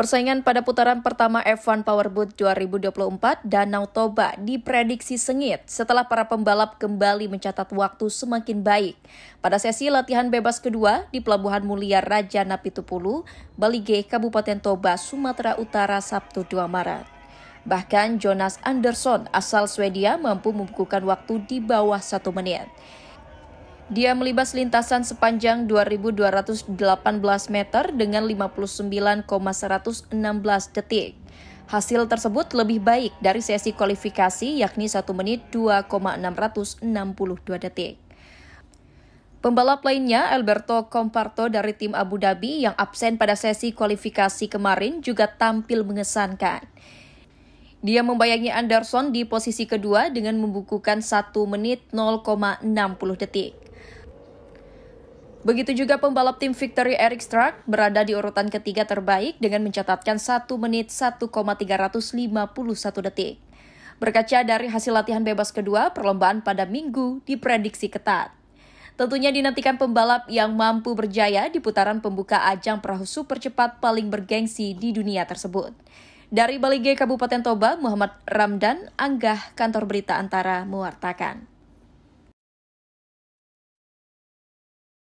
Persaingan pada putaran pertama F1 Powerboat 2024 Danau Toba diprediksi sengit setelah para pembalap kembali mencatat waktu semakin baik. Pada sesi latihan bebas kedua di Pelabuhan Mulia Raja Napitupulu, Balige, Kabupaten Toba, Sumatera Utara, Sabtu 2 Maret. Bahkan Jonas Anderson asal Swedia mampu membukukan waktu di bawah satu menit. Dia melibas lintasan sepanjang 2.218 meter dengan 59,116 detik. Hasil tersebut lebih baik dari sesi kualifikasi yakni 1 menit 2,662 detik. Pembalap lainnya, Alberto Comparto dari tim Abu Dhabi yang absen pada sesi kualifikasi kemarin juga tampil mengesankan. Dia membayangi Anderson di posisi kedua dengan membukukan 1 menit 0,60 detik. Begitu juga pembalap tim Victory Eric Strack berada di urutan ketiga terbaik dengan mencatatkan 1 menit 1,351 detik. Berkaca dari hasil latihan bebas kedua, perlombaan pada minggu diprediksi ketat. Tentunya dinantikan pembalap yang mampu berjaya di putaran pembuka ajang perahu super cepat paling bergengsi di dunia tersebut. Dari Balige Kabupaten Toba, Muhammad Ramdan, Anggah, Kantor Berita Antara, mewartakan.